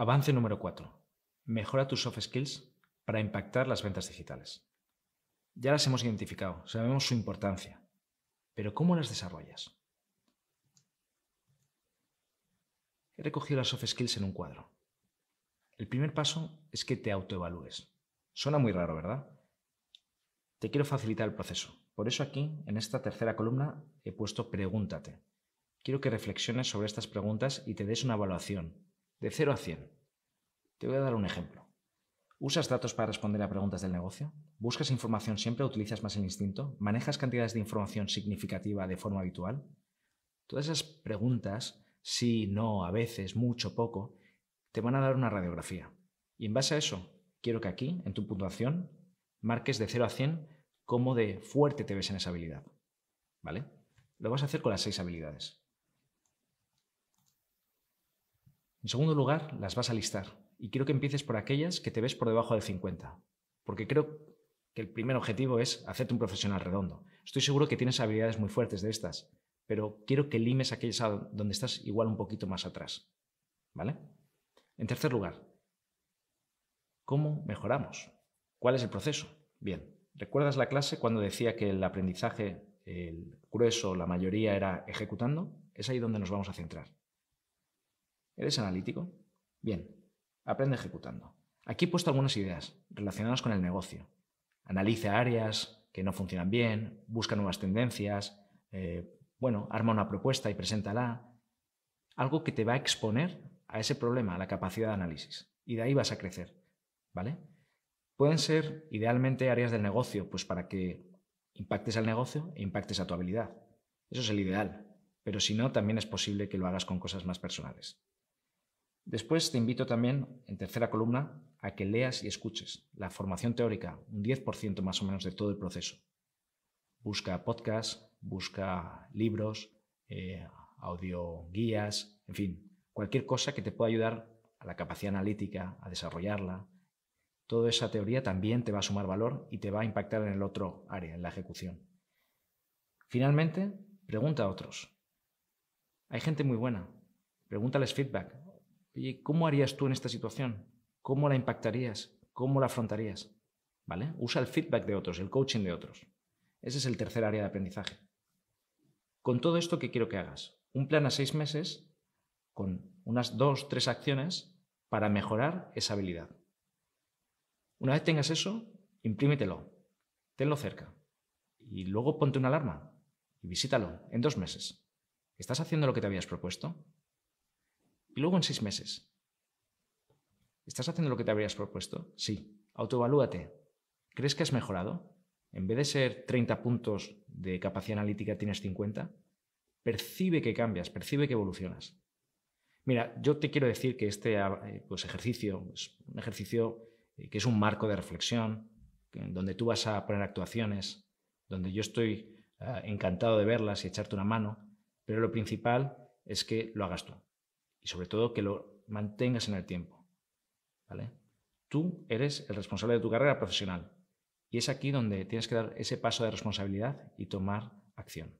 Avance número 4. Mejora tus soft skills para impactar las ventas digitales. Ya las hemos identificado, sabemos su importancia, pero ¿cómo las desarrollas? He recogido las soft skills en un cuadro. El primer paso es que te autoevalúes. Suena muy raro, ¿verdad? Te quiero facilitar el proceso. Por eso aquí, en esta tercera columna, he puesto pregúntate. Quiero que reflexiones sobre estas preguntas y te des una evaluación, de 0 a 100. Te voy a dar un ejemplo. ¿Usas datos para responder a preguntas del negocio? ¿Buscas información siempre? ¿Utilizas más el instinto? ¿Manejas cantidades de información significativa de forma habitual? Todas esas preguntas, sí, no, a veces, mucho, poco, te van a dar una radiografía. Y en base a eso, quiero que aquí, en tu puntuación, marques de 0 a 100 cómo de fuerte te ves en esa habilidad. ¿Vale? Lo vas a hacer con las seis habilidades. En segundo lugar, las vas a listar. Y quiero que empieces por aquellas que te ves por debajo de 50. Porque creo que el primer objetivo es hacerte un profesional redondo. Estoy seguro que tienes habilidades muy fuertes de estas, pero quiero que limes aquellas donde estás igual un poquito más atrás. ¿Vale? En tercer lugar, ¿cómo mejoramos? ¿Cuál es el proceso? Bien, ¿recuerdas la clase cuando decía que el aprendizaje, el grueso, la mayoría era ejecutando? Es ahí donde nos vamos a centrar. ¿Eres analítico? Bien, aprende ejecutando. Aquí he puesto algunas ideas relacionadas con el negocio. Analiza áreas que no funcionan bien, busca nuevas tendencias, eh, bueno, arma una propuesta y preséntala. Algo que te va a exponer a ese problema, a la capacidad de análisis. Y de ahí vas a crecer, ¿vale? Pueden ser idealmente áreas del negocio, pues para que impactes al negocio e impactes a tu habilidad. Eso es el ideal, pero si no, también es posible que lo hagas con cosas más personales. Después te invito también, en tercera columna, a que leas y escuches la formación teórica, un 10% más o menos de todo el proceso. Busca podcasts, busca libros, eh, audio guías, en fin, cualquier cosa que te pueda ayudar a la capacidad analítica, a desarrollarla. Toda esa teoría también te va a sumar valor y te va a impactar en el otro área, en la ejecución. Finalmente, pregunta a otros. Hay gente muy buena. Pregúntales feedback, ¿cómo harías tú en esta situación? ¿Cómo la impactarías? ¿Cómo la afrontarías? ¿Vale? Usa el feedback de otros, el coaching de otros. Ese es el tercer área de aprendizaje. Con todo esto, ¿qué quiero que hagas? Un plan a seis meses con unas dos, tres acciones para mejorar esa habilidad. Una vez tengas eso, imprímetelo, tenlo cerca y luego ponte una alarma y visítalo en dos meses. ¿Estás haciendo lo que te habías propuesto? y luego en seis meses. ¿Estás haciendo lo que te habrías propuesto? Sí. Autoevalúate. ¿Crees que has mejorado? En vez de ser 30 puntos de capacidad analítica, tienes 50. Percibe que cambias, percibe que evolucionas. Mira, yo te quiero decir que este eh, pues, ejercicio es un ejercicio eh, que es un marco de reflexión, donde tú vas a poner actuaciones, donde yo estoy eh, encantado de verlas y echarte una mano, pero lo principal es que lo hagas tú y sobre todo que lo mantengas en el tiempo. ¿vale? Tú eres el responsable de tu carrera profesional y es aquí donde tienes que dar ese paso de responsabilidad y tomar acción.